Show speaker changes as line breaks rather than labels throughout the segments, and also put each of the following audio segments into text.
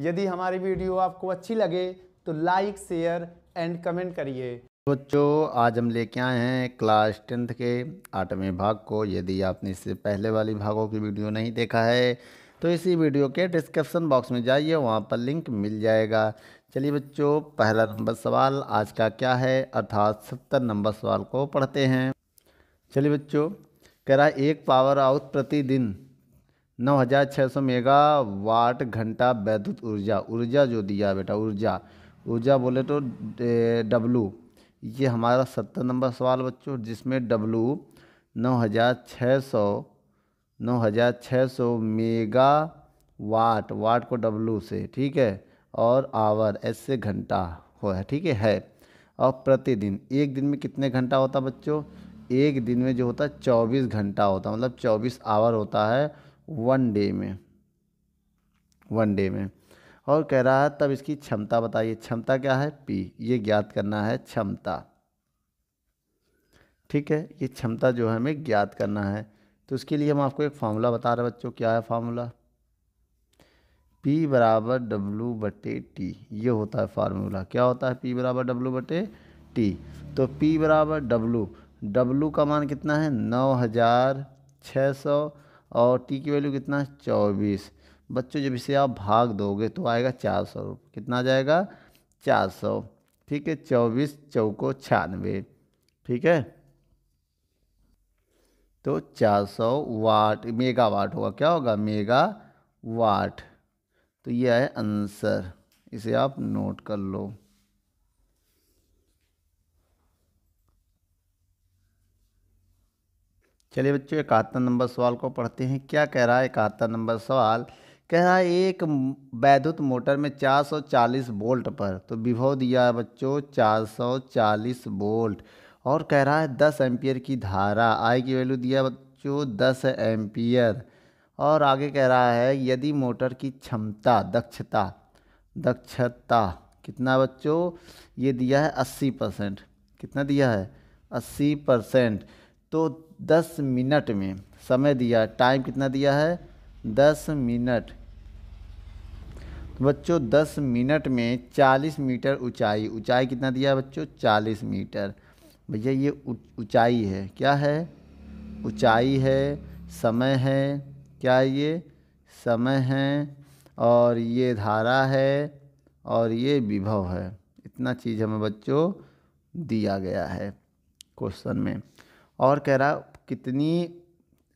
यदि हमारी वीडियो आपको अच्छी लगे तो लाइक शेयर एंड कमेंट करिए बच्चों आज हम लेके आए हैं क्लास टेंथ के आठवें भाग को यदि आपने इससे पहले वाली भागों की वीडियो नहीं देखा है तो इसी वीडियो के डिस्क्रिप्शन बॉक्स में जाइए वहाँ पर लिंक मिल जाएगा चलिए बच्चों पहला नंबर सवाल आज का क्या है अर्थात सत्तर नंबर सवाल को पढ़ते हैं चलिए बच्चों कह रहा है एक पावर आउट प्रतिदिन नौ हज़ार छः सौ मेगावाट घंटा वैद्युत ऊर्जा ऊर्जा जो दिया बेटा ऊर्जा ऊर्जा बोले तो डब्लू ये हमारा सत्तर नंबर सवाल बच्चों जिसमें डब्लू नौ हज़ार छः सौ नौ हज़ार छः सौ मेगा वाट वाट को डब्लू से ठीक है और आवर ऐसे घंटा हो है ठीक है है और प्रतिदिन एक दिन में कितने घंटा होता बच्चों एक दिन में जो होता है चौबीस घंटा होता मतलब चौबीस आवर होता है वन डे में वन डे में और कह रहा है तब इसकी क्षमता बताइए क्षमता क्या है पी ये ज्ञात करना है क्षमता ठीक है ये क्षमता जो है हमें ज्ञात करना है तो उसके लिए हम आपको एक फार्मूला बता रहे हैं बच्चों क्या है फार्मूला पी बराबर डब्लू बटे टी ये होता है फार्मूला क्या होता है पी बराबर डब्लू बटे टी तो पी बराबर डब्लू डब्लू का मान कितना है नौ हज़ार छः सौ और टी की वैल्यू कितना चौबीस बच्चों जब इसे आप भाग दोगे तो आएगा चार सौ कितना आ जाएगा चार सौ ठीक है चौबीस चौको छियानवे ठीक है तो चार सौ वाट मेगा वाट होगा क्या होगा मेगा वाट तो यह है आंसर इसे आप नोट कर लो चलिए बच्चों इकहत्तर नंबर सवाल को पढ़ते हैं क्या कह रहा है इकहत्तर नंबर सवाल कह रहा है एक वैद्युत मोटर में 440 वोल्ट पर तो विभव दिया है बच्चों 440 वोल्ट और कह रहा है 10 एम्पियर की धारा आई की वैल्यू दिया बच्चों 10 एम्पियर और आगे कह रहा है यदि मोटर की क्षमता दक्षता दक्षता कितना बच्चों ये दिया है अस्सी परसेंट कितना दिया है अस्सी परसेंट तो 10 मिनट में समय दिया टाइम कितना दिया है 10 मिनट तो बच्चों 10 मिनट में 40 मीटर ऊंचाई ऊंचाई कितना दिया है बच्चों 40 मीटर भैया ये ऊंचाई है क्या है ऊंचाई है समय है क्या है ये समय है और ये धारा है और ये विभव है इतना चीज़ हमें बच्चों दिया गया है क्वेश्चन में और कह रहा कितनी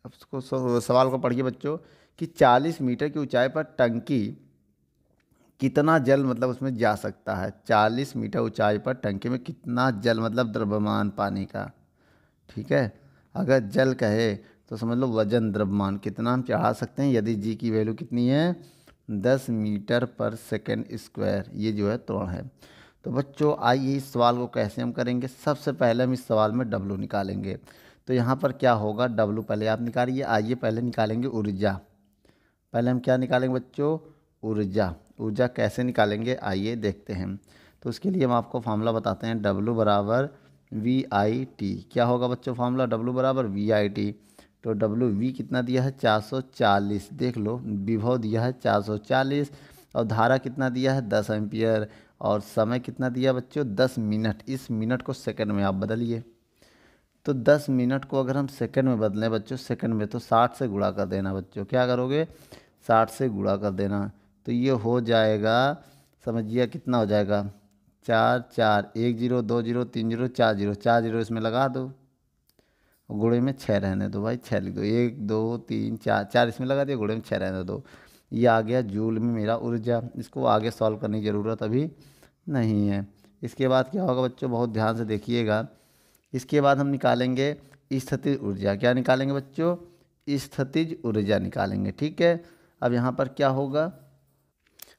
उसको सवाल को पढ़िए बच्चों कि 40 मीटर की ऊंचाई पर टंकी कितना जल मतलब उसमें जा सकता है 40 मीटर ऊंचाई पर टंकी में कितना जल मतलब द्रव्यमान पानी का ठीक है अगर जल कहे तो समझ लो वजन द्रव्यमान कितना हम चढ़ा सकते हैं यदि जी की वैल्यू कितनी है दस मीटर पर सेकेंड स्क्वायर ये जो है तोड़ है तो बच्चों आइए इस सवाल को कैसे हम करेंगे सबसे पहले हम इस सवाल में डब्लू निकालेंगे तो यहाँ पर क्या होगा डब्लू पहले आप निकालिए आइए पहले निकालेंगे ऊर्जा पहले हम क्या निकालेंगे बच्चों ऊर्जा ऊर्जा कैसे निकालेंगे आइए देखते हैं तो उसके लिए हम आपको फार्मूला बताते हैं डब्लू बराबर वी आई टी क्या होगा बच्चों फार्मूला डब्लू बराबर वी आई टी तो डब्लू वी कितना दिया है 440 देख लो विभव दिया है 440 और धारा कितना दिया है 10 एम्पियर और समय कितना दिया बच्चों दस मिनट इस मिनट को सेकंड में आप बदलिए तो दस मिनट को अगर हम सेकंड में बदलें बच्चों सेकंड में तो साठ से गुड़ा कर देना बच्चों क्या करोगे साठ से गुड़ा कर देना तो ये हो जाएगा समझिए कितना हो जाएगा चार चार एक जीरो दो जीरो तीन जीरो चार जीरो चार जीरो इसमें लगा दो गुड़े में छः रहने दो भाई छः लिख दो एक दो तीन चार चार इसमें लगा दिया गुड़े में छः रहने दो ये आ गया जूल में मेरा ऊर्जा इसको आगे सॉल्व करने की ज़रूरत अभी नहीं है इसके बाद क्या होगा बच्चों बहुत ध्यान से देखिएगा इसके बाद हम निकालेंगे स्थितिज ऊर्जा क्या निकालेंगे बच्चों स्थितिज ऊर्जा निकालेंगे ठीक है अब यहाँ पर क्या होगा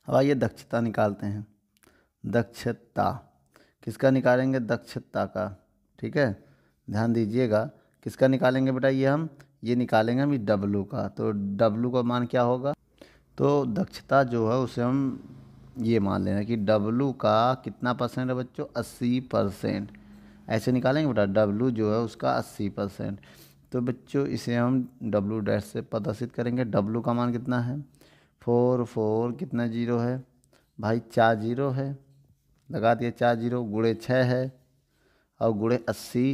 अब आइए दक्षता निकालते हैं दक्षता किसका निकालेंगे दक्षता का ठीक है ध्यान दीजिएगा किसका निकालेंगे बेटा ये हम ये निकालेंगे हम डब्लू का तो डब्लू का मान क्या होगा तो दक्षता जो है उसे हम ये मान लेना कि डब्लू का कितना परसेंट है बच्चों अस्सी परसेंट ऐसे निकालेंगे बेटा डब्लू जो है उसका अस्सी परसेंट तो बच्चों इसे हम डब्लू डैश से प्रदर्शित करेंगे डब्लू का मान कितना है फोर फोर कितना जीरो है भाई चार जीरो है लगा दिया चार जीरो गुड़े छः है और गुड़े अस्सी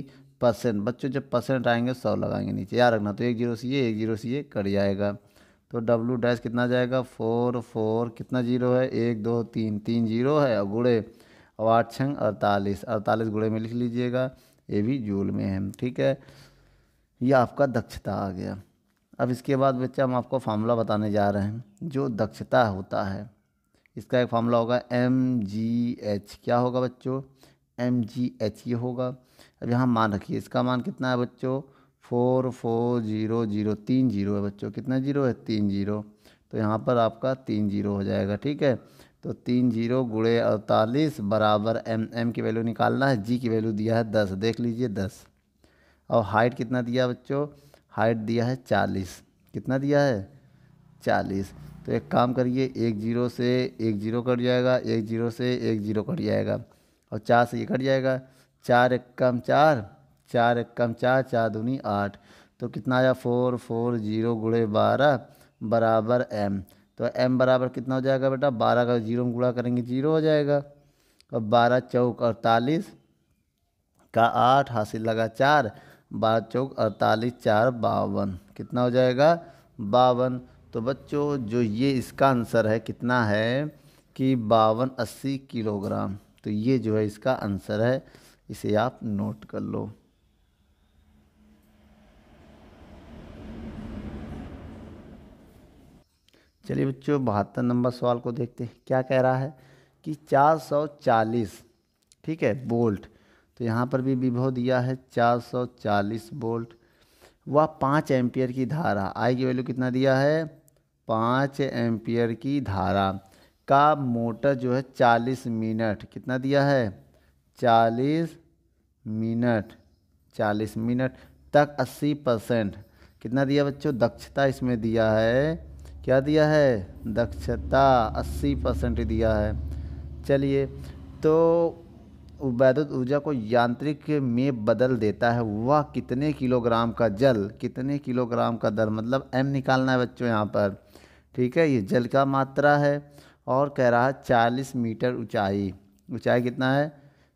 परसेंट बच्चों जब परसेंट आएंगे सौ लगाएंगे नीचे याद रखना तो एक जीरो से ये एक जीरो से ये कट जाएगा तो डब्लू डैश कितना जाएगा फोर फोर कितना जीरो है एक दो तीन तीन जीरो है और गुड़े और आठ छंग अड़तालीस अड़तालीस गुड़े में लिख लीजिएगा ये भी जूल में है ठीक है ये आपका दक्षता आ गया अब इसके बाद बच्चा हम आपको फार्मूला बताने जा रहे हैं जो दक्षता होता है इसका एक फार्मूला होगा एम जी एच क्या होगा बच्चों एम जी एच ये होगा अब यहाँ मान रखिए इसका मान कितना है बच्चों फोर फोर ज़ीरो ज़ीरो तीन जीरो है बच्चों कितना जीरो है तीन जीरो तो यहाँ पर आपका तीन जीरो हो जाएगा ठीक है तो तीन जीरो गुड़े अड़तालीस बराबर एम एम की वैल्यू निकालना है जी की वैल्यू दिया है दस देख लीजिए दस और हाइट कितना दिया बच्चों हाइट दिया है चालीस कितना दिया है चालीस तो एक काम करिए एक जीरो से एक जीरो कट जाएगा एक जीरो से एक जीरो कट जाएगा और चार से ये कट जाएगा चार एक कम चार चार कम चार चार दूनी आठ तो कितना आया फोर फोर जीरो गुड़े बारह बराबर एम तो एम बराबर कितना हो जाएगा बेटा बारह का जीरो में गुड़ा करेंगे जीरो हो जाएगा और बारह चौक अड़तालीस का आठ हासिल लगा चार बारह चौक अड़तालीस चार बावन कितना हो जाएगा बावन तो बच्चों जो ये इसका आंसर है कितना है कि बावन अस्सी किलोग्राम तो ये जो है इसका आंसर है इसे आप नोट कर लो चलिए बच्चों बहत्तर नंबर सवाल को देखते हैं क्या कह रहा है कि 440 ठीक है बोल्ट तो यहाँ पर भी विभव दिया है 440 बोल्ट वह पाँच एम्पियर की धारा आई की वैल्यू कितना दिया है पाँच एम्पियर की धारा का मोटर जो है चालीस मिनट कितना दिया है चालीस मिनट चालीस मिनट तक अस्सी परसेंट कितना दिया बच्चों दक्षता इसमें दिया है क्या दिया है दक्षता 80 परसेंट दिया है चलिए तो वैद्युत ऊर्जा को यांत्रिक में बदल देता है वह कितने किलोग्राम का जल कितने किलोग्राम का दर मतलब एम निकालना है बच्चों यहाँ पर ठीक है ये जल का मात्रा है और कह रहा है चालीस मीटर ऊंचाई ऊंचाई कितना है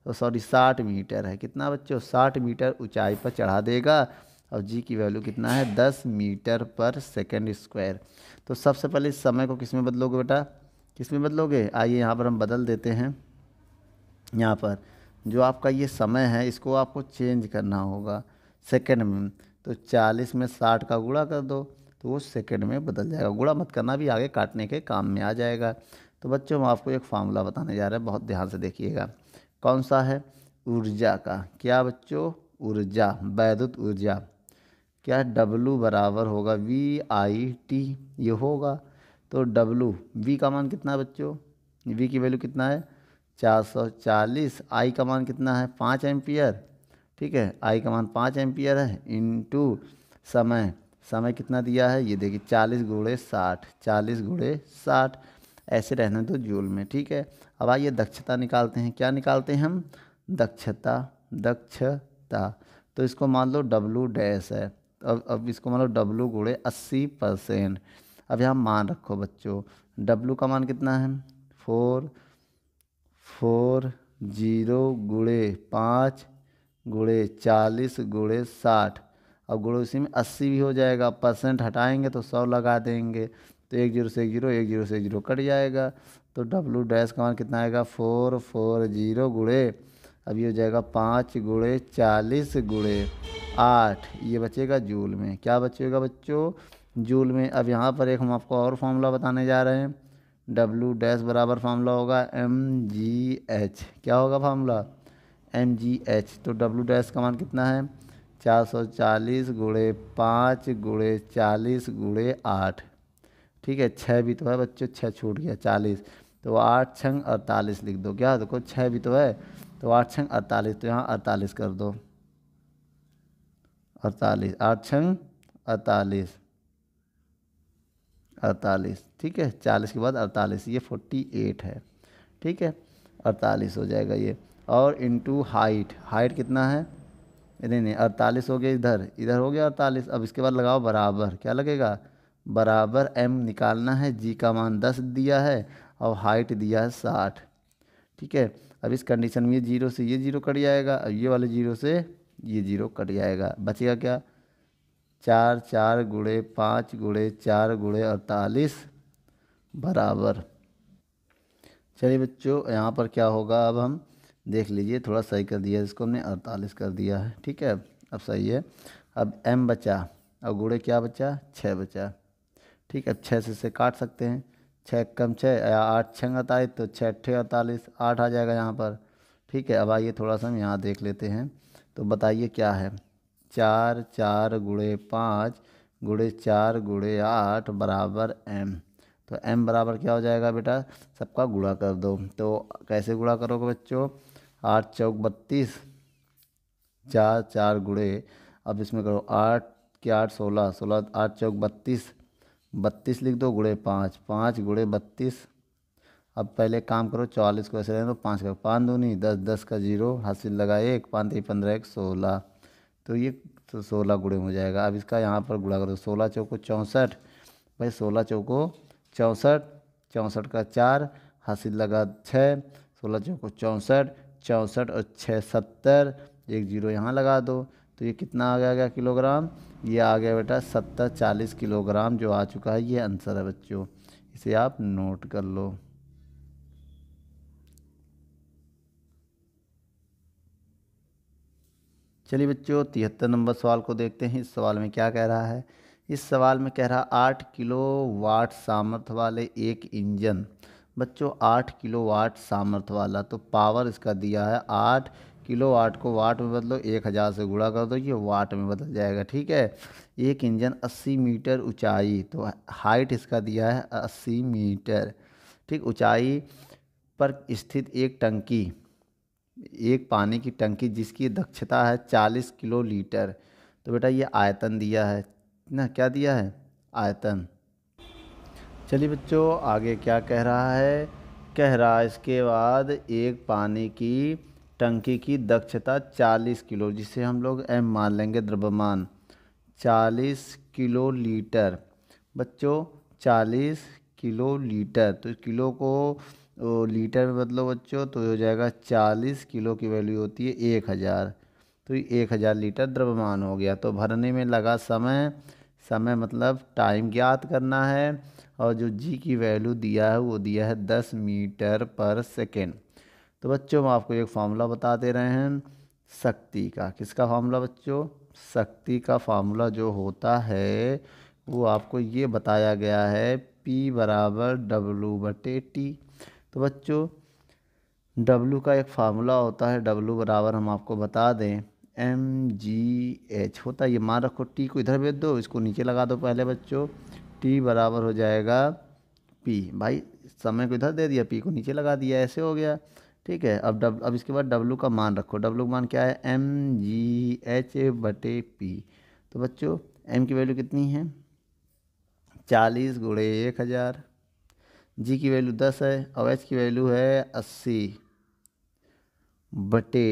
तो सॉरी साठ मीटर है कितना बच्चों साठ मीटर ऊंचाई पर चढ़ा देगा और जी की वैल्यू कितना है दस मीटर पर सेकेंड स्क्वायर तो सबसे पहले इस समय को किस में बदलोगे बेटा किस में बदलोगे आइए यहाँ पर हम बदल देते हैं यहाँ पर जो आपका ये समय है इसको आपको चेंज करना होगा सेकेंड में तो चालीस में साठ का गुड़ा कर दो तो वो सेकेंड में बदल जाएगा गुड़ा मत करना भी आगे काटने के काम में आ जाएगा तो बच्चों हम आपको एक फार्मूला बताने जा रहे हैं बहुत ध्यान से देखिएगा कौन सा है ऊर्जा का क्या बच्चों ऊर्जा वैद्युत ऊर्जा क्या डब्लू बराबर होगा वी आई टी ये होगा तो डब्लू वी का मान कितना है बच्चों वी की वैल्यू कितना है 440 आई का मान कितना है पाँच एम्पियर ठीक है आई का मान पाँच एम्पियर है इनटू समय समय कितना दिया है ये देखिए चालीस गुड़े साठ चालीस गुड़े साठ ऐसे रहने दो तो जूल में ठीक है अब आइए दक्षता निकालते हैं क्या निकालते हैं हम दक्षता दक्षता तो इसको मान लो डब्लू डैश है अब अब इसको मतलब डब्लू गुड़े अस्सी परसेंट अब यहाँ मान रखो बच्चों डब्लू का मान कितना है फोर फोर जीरो गुड़े पाँच गुड़े चालीस गुड़े साठ अब गुड़े उसी में अस्सी भी हो जाएगा परसेंट हटाएंगे तो सौ लगा देंगे तो एक जीरो से एक जीरो एक जीरो से एक जीरो कट जाएगा तो डब्लू डैश का मान कितना आएगा फोर फोर जीरो गुड़े अब ये हो जाएगा पाँच गुड़े चालीस गुड़े आठ ये बचेगा जूल में क्या बचेगा बच्चों जूल में अब यहाँ पर एक हम आपको और फार्मूला बताने जा रहे हैं डब्लू डैश बराबर फार्मूला होगा एम जी एच क्या होगा फार्मूला एम जी एच तो डब्ल्यू डैश का मान कितना है चार सौ चालीस गुड़े पाँच गुड़े चालीस गुड़े आठ ठीक है छः भी तो है बच्चों छः छूट गया चालीस तो आठ छंग अड़तालीस लिख दो क्या देखो छः भी तो है तो आठ छंग अड़तालीस तो यहाँ अड़तालीस कर दो अड़तालीस आठ छंग अड़तालीस अड़तालीस ठीक है चालीस के बाद अड़तालीस ये फोर्टी एट है ठीक है अड़तालीस हो जाएगा ये और इनटू हाइट हाइट कितना है नहीं नहीं अड़तालीस हो गया इधर इधर हो गया अड़तालीस अब इसके बाद लगाओ बराबर क्या लगेगा बराबर एम निकालना है जी का मान दस दिया है और हाइट दिया है साठ ठीक है अब इस कंडीशन में ये जीरो से ये जीरो कट जाएगा और ये वाले जीरो से ये जीरो कट जाएगा बचेगा क्या चार चार गुड़े पाँच गुड़े चार गुड़े अड़तालीस बराबर चलिए बच्चों यहाँ पर क्या होगा अब हम देख लीजिए थोड़ा सही कर दिया इसको हमने अड़तालीस कर दिया है ठीक है अब सही है अब एम बचा और गुड़े क्या बचा छः बचा ठीक है अब छः से इसे काट सकते हैं छः कम छः आठ छः अड़तालीस तो छः अट्ठे अड़तालीस आठ आ जाएगा यहाँ पर ठीक है अब आइए थोड़ा सा हम यहाँ देख लेते हैं तो बताइए क्या है चार चार गुड़े पाँच गुड़े चार गुड़े आठ बराबर एम तो एम बराबर क्या हो जाएगा बेटा सबका गुड़ा कर दो तो कैसे गुड़ा करोगे बच्चों आठ चौक बत्तीस चार चार गुड़े अब इसमें करो आठ के आठ सोलह सोलह आठ चौक बत्तीस बत्तीस लिख दो गुड़े पाँच पाँच गुड़े बत्तीस अब पहले काम करो चौवालीस को ऐसे रहने दो पाँच का पाँच दूनी दस दस का जीरो हासिल लगाए एक पाँच तीन पंद्रह एक सोलह तो ये तो सोलह गुड़े हो जाएगा अब इसका यहाँ पर गुड़ा करो सोलह चौको चौंसठ भाई सोलह चौको चौंसठ चौंसठ का चार हासिल लगा छः सोलह चौको चौंसठ चौंसठ और छः सत्तर एक जीरो यहाँ लगा दो तो ये कितना आ गया गया किलोग्राम ये आ गया बेटा सत्तर चालीस किलोग्राम जो आ चुका है ये आंसर है बच्चों इसे आप नोट कर लो चलिए बच्चों तिहत्तर नंबर सवाल को देखते हैं इस सवाल में क्या कह रहा है इस सवाल में कह रहा आठ किलो वाट सामर्थ्य वाले एक इंजन बच्चों आठ किलो वाट सामर्थ्य वाला तो पावर इसका दिया है आठ किलो वाट को वाट में बदलो एक हज़ार से गुणा कर दो ये वाट में बदल जाएगा ठीक है एक इंजन अस्सी मीटर ऊंचाई तो हाइट इसका दिया है अस्सी मीटर ठीक ऊंचाई पर स्थित एक टंकी एक पानी की टंकी जिसकी दक्षता है चालीस किलो लीटर तो बेटा ये आयतन दिया है ना क्या दिया है आयतन चलिए बच्चों आगे क्या कह रहा है कह रहा है इसके बाद एक पानी की टंकी की दक्षता 40 किलो जिसे हम लोग एम मान लेंगे द्रव्यमान 40 किलो लीटर बच्चों 40 किलो लीटर तो किलो को लीटर में बदलो बच्चों तो हो जाएगा 40 किलो की वैल्यू होती है एक हज़ार तो ये एक हज़ार लीटर द्रव्यमान हो गया तो भरने में लगा समय समय मतलब टाइम ज्ञात करना है और जो जी की वैल्यू दिया है वो दिया है दस मीटर पर सेकेंड तो बच्चों मैं आपको एक फार्मूला बता दे रहे हैं शक्ति का किसका फार्मूला बच्चों शक्ति का फार्मूला जो होता है वो आपको ये बताया गया है पी बराबर डब्लू बटे टी तो बच्चों डब्लू का एक फार्मूला होता है डब्लू बराबर हम आपको बता दें एम जी एच होता है ये मान रखो टी को इधर भेज दो इसको नीचे लगा दो पहले बच्चों टी बराबर हो जाएगा पी भाई समय को इधर दे दिया पी को नीचे लगा दिया ऐसे हो गया ठीक है अब डब अब इसके बाद डब्लू का मान रखो डब्लू का मान क्या है एम जी एच बटे पी तो बच्चों एम की वैल्यू कितनी है चालीस गुड़े एक हज़ार जी की वैल्यू दस है और एच की वैल्यू है अस्सी बटे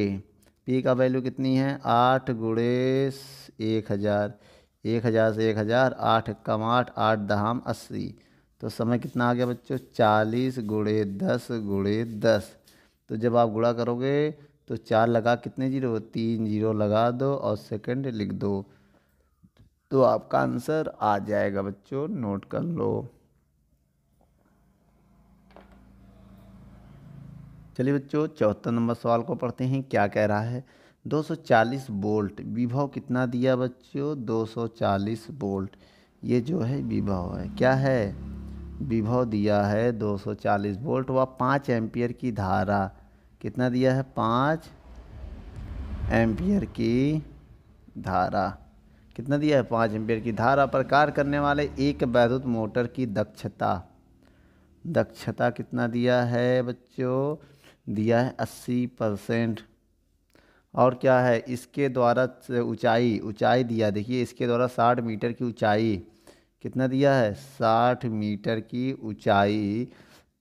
पी का वैल्यू कितनी है आठ गुड़े एक हज़ार एक हज़ार से एक हज़ार आठ कम आठ आठ दहाम अस्सी तो समय कितना आ गया बच्चों चालीस गुड़े दस गुड़े दस तो जब आप गुणा करोगे तो चार लगा कितने जीरो तीन जीरो लगा दो और सेकंड लिख दो तो आपका आंसर आ जाएगा बच्चों नोट कर लो चलिए बच्चों चौहत्तर नंबर सवाल को पढ़ते हैं क्या कह रहा है 240 वोल्ट विभव कितना दिया बच्चों 240 वोल्ट ये जो है विभव है क्या है विभव दिया है 240 वोल्ट व पाँच एम्पियर की धारा कितना दिया है पाँच एम्पियर की धारा कितना दिया है पाँच एम्पियर की धारा पर कार्य करने वाले एक वैद्युत मोटर की दक्षता दक्षता कितना दिया है बच्चों दिया है अस्सी परसेंट और क्या है इसके द्वारा ऊंचाई ऊंचाई दिया देखिए इसके द्वारा साठ मीटर की ऊंचाई कितना दिया है साठ मीटर की ऊंचाई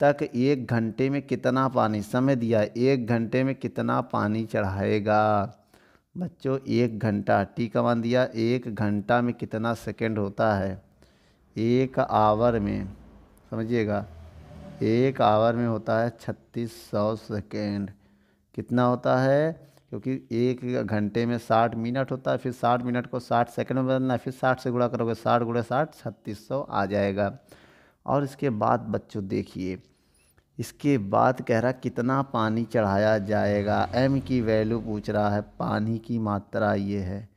तक एक घंटे में कितना पानी समय दिया एक घंटे में कितना पानी चढ़ाएगा बच्चों एक घंटा टी का मान दिया एक घंटा में कितना सेकंड होता है एक आवर में समझिएगा एक आवर में होता है छत्तीस सौ सेकेंड कितना होता है क्योंकि एक घंटे में साठ मिनट होता है फिर साठ मिनट को साठ सेकंड में बदलना है फिर साठ से गुणा करोगे साठ गुणा साठ छत्तीस सौ आ जाएगा और इसके बाद बच्चों देखिए इसके बाद कह रहा कितना पानी चढ़ाया जाएगा एम की वैल्यू पूछ रहा है पानी की मात्रा ये है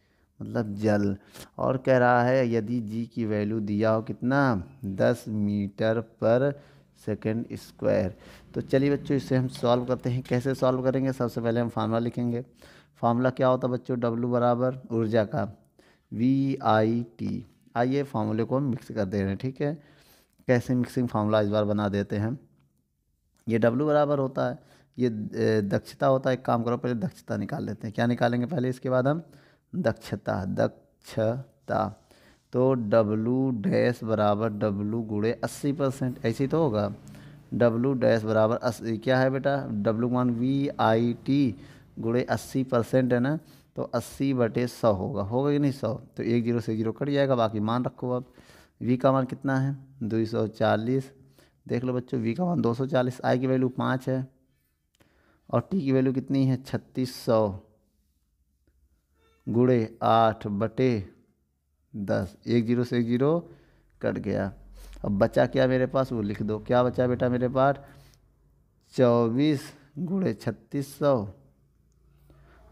मतलब जल और कह रहा है यदि जी की वैल्यू दिया हो कितना दस मीटर पर सेकेंड स्क्वायर तो चलिए बच्चों इसे हम सॉल्व करते हैं कैसे सॉल्व करेंगे सबसे पहले हम फार्मूला लिखेंगे फार्मूला क्या होता है बच्चों डब्लू बराबर ऊर्जा का वी आई टी आइए फार्मूले को मिक्स कर दे रहे हैं ठीक है कैसे मिक्सिंग फार्मूला इस बार बना देते हैं ये डब्लू बराबर होता है ये दक्षता होता है एक काम करो पहले दक्षता निकाल लेते हैं क्या निकालेंगे पहले इसके बाद हम दक्षता दक्षता तो डब्लू डैश बराबर डब्लू गुड़े अस्सी परसेंट ही तो होगा डब्लू डैश बराबर अस्सी क्या है बेटा W one V I T गुड़े अस्सी परसेंट है ना तो अस्सी बटे सौ होगा होगा कि नहीं सौ तो एक जीरो से जीरो कट जाएगा बाकी मान रखो अब वी का मान कितना है दो सौ चालीस देख लो बच्चों वी का मान दो सौ चालीस आई की वैल्यू पाँच है और टी की वैल्यू कितनी है छत्तीस सौ गुड़े आठ बटे दस एक जीरो से एक जीरो कट गया अब बचा क्या मेरे पास वो लिख दो क्या बचा बेटा मेरे पास चौबीस गुड़े छत्तीस सौ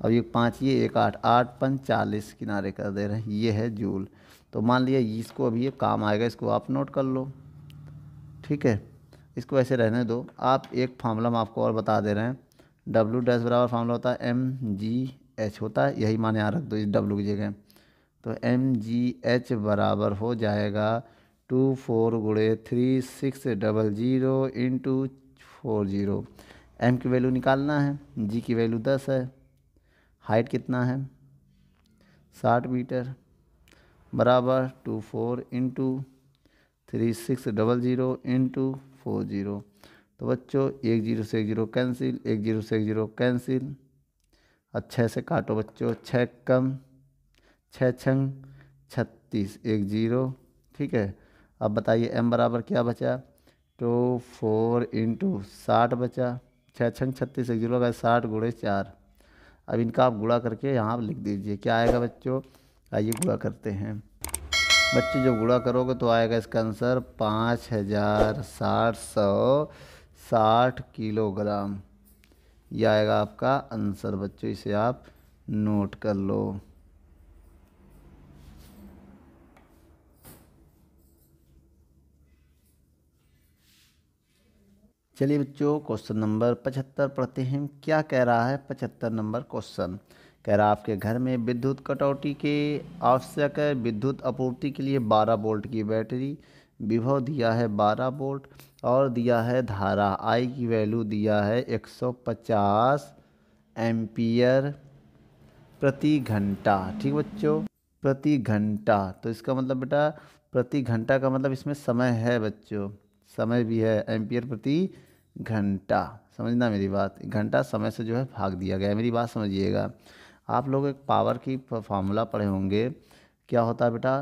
अब ये पाँच ये एक आठ आठ पन चालीस किनारे कर दे रहे हैं ये है जूल तो मान लिया इसको अभी ये काम आएगा इसको आप नोट कर लो ठीक है इसको ऐसे रहने दो आप एक फार्मूला हम आपको और बता दे रहे हैं डब्लू डैश बराबर फार्मूला होता है एम जी एच होता है यही माने यहाँ रख दो इस डब्ल्यू की जगह तो एम जी एच बराबर हो जाएगा टू फोर गुड़े three six double zero into four zero M की वैल्यू निकालना है जी की वैल्यू दस है हाइट कितना है साठ मीटर बराबर two four into three six double zero into four zero तो बच्चों एक जीरो से एक जीरो कैंसिल एक जीरो से एक जीरो कैंसिल अच्छे से काटो बच्चों छः कम छः छंग छत्तीस एक जीरो ठीक है अब बताइए एम बराबर क्या बचा टू फोर इंटू साठ बचा छः छंग छत्तीस एक जीरो का साठ गुड़े चार अब इनका आप गुड़ा करके यहाँ लिख दीजिए क्या आएगा बच्चों आइए गुड़ा करते हैं बच्चे जब गुड़ा करोगे तो आएगा इसका आंसर पाँच हज़ार साठ सौ साठ किलोग्राम यह आएगा आपका आंसर बच्चों इसे आप नोट कर लो चलिए बच्चों क्वेश्चन नंबर पचहत्तर पढ़ते हैं क्या कह रहा है पचहत्तर नंबर क्वेश्चन कह रहा है आपके घर में विद्युत कटौती के आवश्यक है विद्युत आपूर्ति के लिए 12 बोल्ट की बैटरी विभव दिया है 12 बोल्ट और दिया है धारा आई की वैल्यू दिया है 150 एम्पियर प्रति घंटा ठीक बच्चों प्रति घंटा तो इसका मतलब बेटा प्रति घंटा का मतलब इसमें समय है बच्चों समय भी है एम्पियर प्रति घंटा समझना मेरी बात घंटा समय से जो है भाग दिया गया है मेरी बात समझिएगा आप लोग एक पावर की फार्मूला पढ़े होंगे क्या होता है बेटा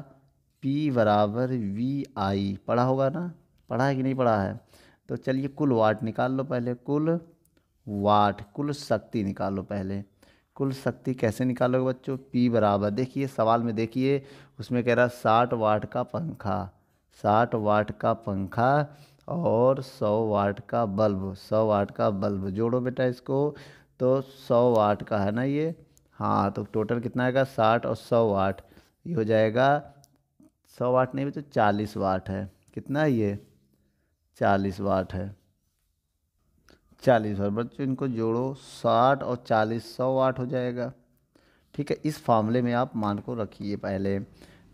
पी बराबर वी आई पढ़ा होगा ना पढ़ा है कि नहीं पढ़ा है तो चलिए कुल वाट निकाल लो पहले कुल वाट कुल शक्ति निकाल लो पहले कुल शक्ति कैसे निकालोगे बच्चों पी बराबर देखिए सवाल में देखिए उसमें कह रहा साठ वाट का पंखा साठ वाट का पंखा और 100 वाट का बल्ब 100 वाट का बल्ब जोड़ो बेटा इसको तो 100 वाट का है ना ये हाँ तो टोटल कितना आएगा साठ और सौ वाट ये हो जाएगा सौ वाट नहीं भी तो चालीस वाट है कितना है ये चालीस वाट है चालीस वाट बच्चों इनको जोड़ो साठ और चालीस सौ वाट हो जाएगा ठीक है इस फार्मूले में आप मान को रखिए पहले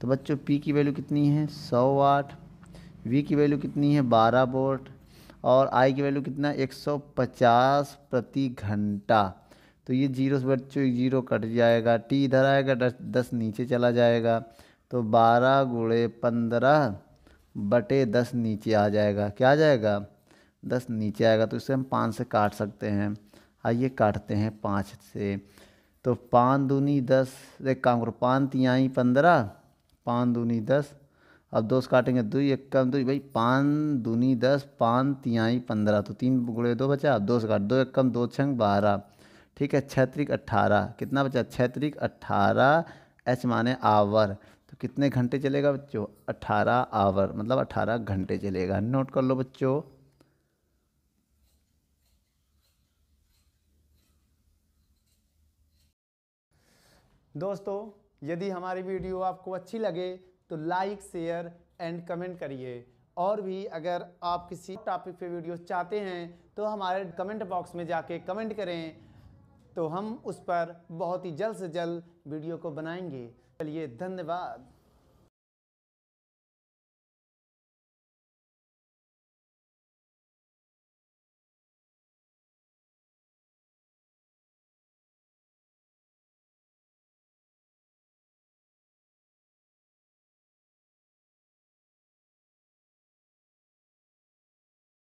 तो बच्चों पी की वैल्यू कितनी है सौ वाट वी की वैल्यू कितनी है 12 वोल्ट और आई की वैल्यू कितना 150 प्रति घंटा तो ये जीरो से बच्चों जीरो कट जाएगा टी इधर आएगा दस दस नीचे चला जाएगा तो बारह गुड़े पंद्रह बटे दस नीचे आ जाएगा क्या आ जाएगा दस नीचे आएगा तो इससे हम पाँच से काट सकते हैं आइए काटते हैं पाँच से तो पाँच दूनी दस एक काम करो पाँच तिहाई पंद्रह पाँच दूनी दस अब दो से काटेंगे दो इक्कम दो भाई पाँच दूनी दस पाँच तिहाई पंद्रह तो तीन गुड़े दो बचा अब दो से काट दो इक्कम दो छंग बारह ठीक है छत्रिक अट्ठारह कितना बचा छत्रिक अट्ठारह एच माने आवर तो कितने घंटे चलेगा बच्चों अट्ठारह आवर मतलब अट्ठारह घंटे चलेगा नोट कर लो बच्चों दोस्तों यदि हमारी वीडियो आपको अच्छी लगे तो लाइक शेयर एंड कमेंट करिए और भी अगर आप किसी टॉपिक पे वीडियो चाहते हैं तो हमारे कमेंट बॉक्स में जाके कमेंट करें तो हम उस पर बहुत ही जल्द से जल्द वीडियो को बनाएंगे चलिए धन्यवाद